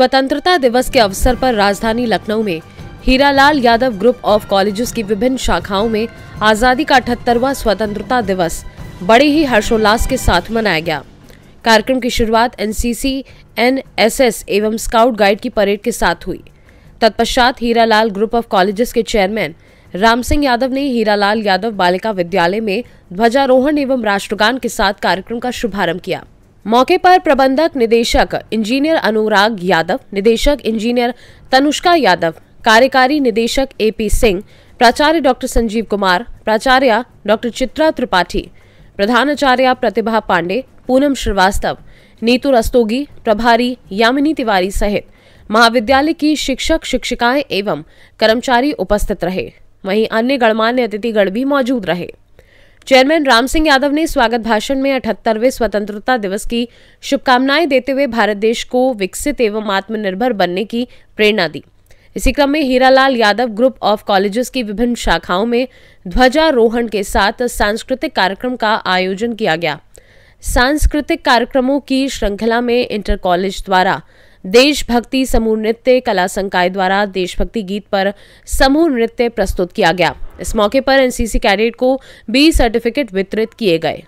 स्वतंत्रता दिवस के अवसर पर राजधानी लखनऊ में Hiralal Yadav group of colleges की विभिन्न शाखाओं में आज़ादी का अठहत्तरवा स्वतंत्रता दिवस बड़े ही हर्षोल्लास के साथ मनाया गया कार्यक्रम की शुरुआत एनसीसी, एनएसएस एवं स्काउट गाइड की परेड के साथ हुई तत्पश्चात हीरालाल ग्रुप ऑफ कॉलेजेस के चेयरमैन राम सिंह यादव ने हीरालाल यादव बालिका विद्यालय में ध्वजारोहण एवं राष्ट्रगान के साथ कार्यक्रम का शुभारंभ किया मौके पर प्रबंधक निदेशक इंजीनियर अनुराग यादव निदेशक इंजीनियर तनुष्का यादव कार्यकारी निदेशक ए पी सिंह प्राचार्य डॉक्टर संजीव कुमार प्राचार्य डॉक्टर चित्रा त्रिपाठी प्रधानाचार्य प्रतिभा पांडे पूनम श्रीवास्तव नीतू रस्तोगी प्रभारी यामिनी तिवारी सहित महाविद्यालय की शिक्षक शिक्षिकाएं एवं कर्मचारी उपस्थित रहे वहीं अन्य गणमान्य अतिथिगण भी मौजूद रहे चेयरमैन राम सिंह यादव ने स्वागत भाषण में अठहत्तरवें स्वतंत्रता दिवस की शुभकामनाएं देते हुए भारत देश को विकसित एवं आत्मनिर्भर बनने की प्रेरणा दी इसी क्रम में Hiralal Yadav group of colleges की विभिन्न शाखाओं में ध्वजारोहण के साथ सांस्कृतिक कार्यक्रम का आयोजन किया गया सांस्कृतिक कार्यक्रमों की श्रृंखला में इंटर कॉलेज द्वारा देशभक्ति समूह नृत्य कला संकाय द्वारा देशभक्ति गीत पर समूह नृत्य प्रस्तुत किया गया इस मौके पर एनसीसी कैडेट को बी सर्टिफिकेट वितरित किए गए